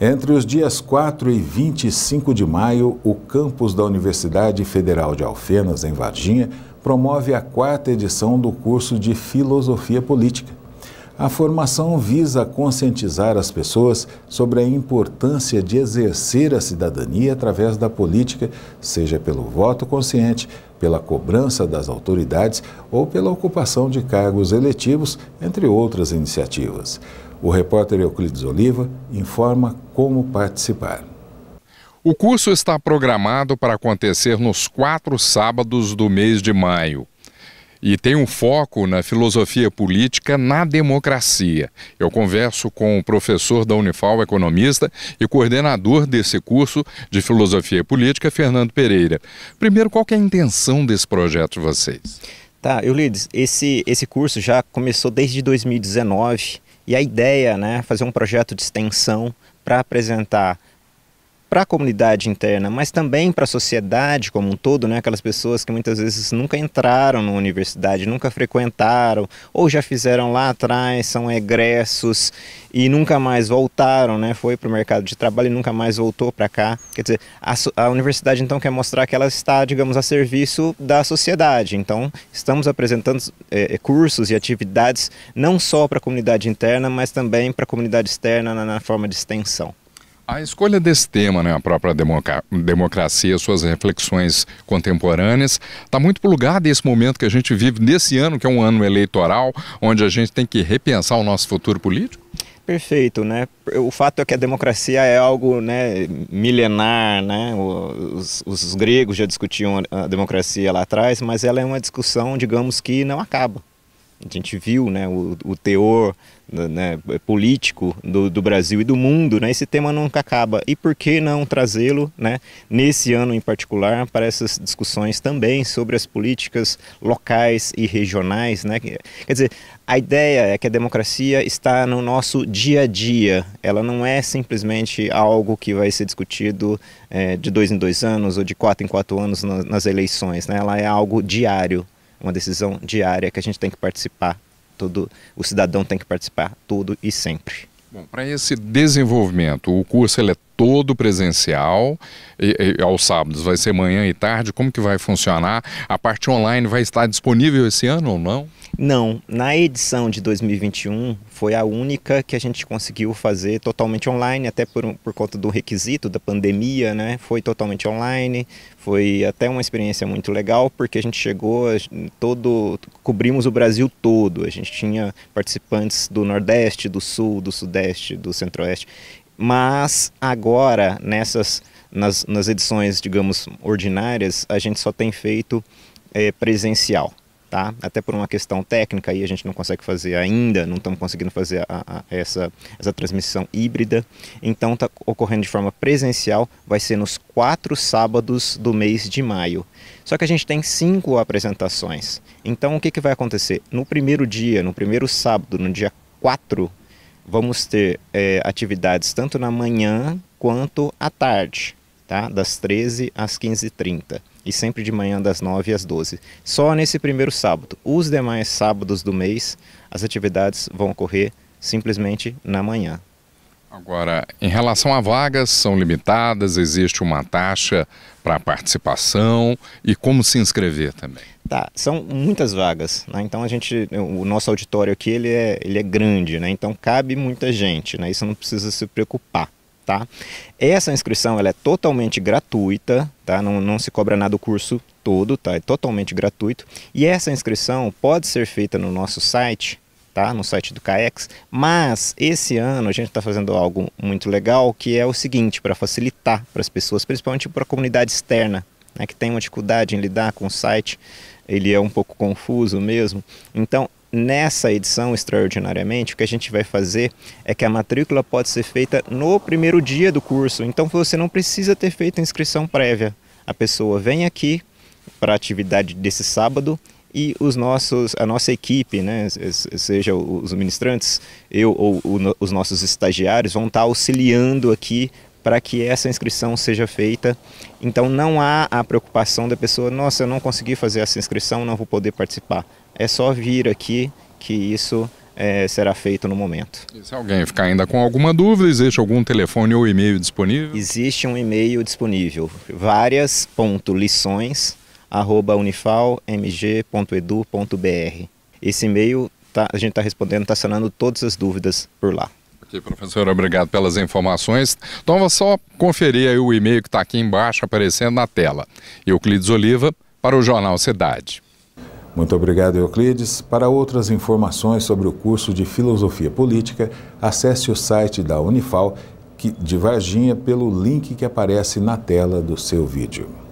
Entre os dias 4 e 25 de maio, o campus da Universidade Federal de Alfenas, em Varginha, promove a quarta edição do curso de Filosofia Política. A formação visa conscientizar as pessoas sobre a importância de exercer a cidadania através da política, seja pelo voto consciente, pela cobrança das autoridades ou pela ocupação de cargos eletivos, entre outras iniciativas. O repórter Euclides Oliva informa como participar. O curso está programado para acontecer nos quatro sábados do mês de maio e tem um foco na filosofia política na democracia. Eu converso com o professor da Unifal, economista e coordenador desse curso de filosofia política, Fernando Pereira. Primeiro, qual é a intenção desse projeto de vocês? Tá, Eulides, esse, esse curso já começou desde 2019 e a ideia né, é fazer um projeto de extensão para apresentar para a comunidade interna, mas também para a sociedade como um todo, né? aquelas pessoas que muitas vezes nunca entraram na universidade, nunca frequentaram, ou já fizeram lá atrás, são egressos e nunca mais voltaram, né? foi para o mercado de trabalho e nunca mais voltou para cá. Quer dizer, a, a universidade então quer mostrar que ela está, digamos, a serviço da sociedade. Então, estamos apresentando é, cursos e atividades não só para a comunidade interna, mas também para a comunidade externa na, na forma de extensão. A escolha desse tema, né, a própria democracia, suas reflexões contemporâneas, está muito para lugar desse momento que a gente vive nesse ano, que é um ano eleitoral, onde a gente tem que repensar o nosso futuro político? Perfeito, né? O fato é que a democracia é algo né, milenar, né? Os, os gregos já discutiam a democracia lá atrás, mas ela é uma discussão, digamos que não acaba. A gente viu né, o, o teor né, né, político do, do, Brasil e do mundo, né, esse tema nunca acaba. E por que não trazê-lo né, nesse ano em particular para essas discussões também sobre as políticas locais e regionais? Né? Quer dizer, a ideia é que a democracia está no nosso dia a dia, ela não é simplesmente algo que vai ser discutido é, de dois em dois anos ou de quatro em quatro anos nas eleições, né? ela é algo diário uma decisão diária que a gente tem que participar, todo o cidadão tem que participar tudo e sempre. Bom, para esse desenvolvimento, o curso ele é todo presencial, e, e, aos sábados vai ser manhã e tarde, como que vai funcionar? A parte online vai estar disponível esse ano ou não? Não, na edição de 2021 foi a única que a gente conseguiu fazer totalmente online, até por, por conta do requisito da pandemia, né? Foi totalmente online, foi até uma experiência muito legal, porque a gente chegou a, todo. cobrimos o Brasil todo. A gente tinha participantes do Nordeste, do Sul, do Sudeste, do Centro-Oeste. Mas agora, nessas nas, nas edições, digamos, ordinárias, a gente só tem feito é, presencial. Tá? Até por uma questão técnica aí a gente não consegue fazer ainda, não estamos conseguindo fazer a, a, essa, essa transmissão híbrida. Então está ocorrendo de forma presencial, vai ser nos quatro sábados do mês de maio. Só que a gente tem cinco apresentações. Então o que, que vai acontecer? No primeiro dia, no primeiro sábado, no dia 4 vamos ter é, atividades tanto na manhã quanto à tarde, tá? das 13 às 15h30 e sempre de manhã das 9 às 12. Só nesse primeiro sábado. Os demais sábados do mês, as atividades vão ocorrer simplesmente na manhã. Agora, em relação a vagas, são limitadas, existe uma taxa para participação e como se inscrever também? Tá, são muitas vagas, né? então a gente, o nosso auditório aqui ele é, ele é grande, né? então cabe muita gente, né? isso não precisa se preocupar. Tá? Essa inscrição ela é totalmente gratuita, tá? não, não se cobra nada o curso todo, tá? é totalmente gratuito. E essa inscrição pode ser feita no nosso site, tá? no site do CAEX, mas esse ano a gente está fazendo algo muito legal que é o seguinte, para facilitar para as pessoas, principalmente para a comunidade externa, né, que tem uma dificuldade em lidar com o site ele é um pouco confuso mesmo. Então, nessa edição, extraordinariamente, o que a gente vai fazer é que a matrícula pode ser feita no primeiro dia do curso. Então, você não precisa ter feito inscrição prévia. A pessoa vem aqui para a atividade desse sábado e os nossos, a nossa equipe, né, seja os ministrantes, eu ou os nossos estagiários, vão estar auxiliando aqui para que essa inscrição seja feita. Então não há a preocupação da pessoa, nossa, eu não consegui fazer essa inscrição, não vou poder participar. É só vir aqui que isso é, será feito no momento. E se alguém ficar ainda com alguma dúvida, existe algum telefone ou e-mail disponível? Existe um e-mail disponível, várias.lições.unifalmg.edu.br. Esse e-mail tá, a gente está respondendo, está sanando todas as dúvidas por lá. Ok, professor, obrigado pelas informações. Então, vou só conferir aí o e-mail que está aqui embaixo aparecendo na tela. Euclides Oliva, para o Jornal Cidade. Muito obrigado, Euclides. Para outras informações sobre o curso de Filosofia Política, acesse o site da Unifal de Varginha pelo link que aparece na tela do seu vídeo.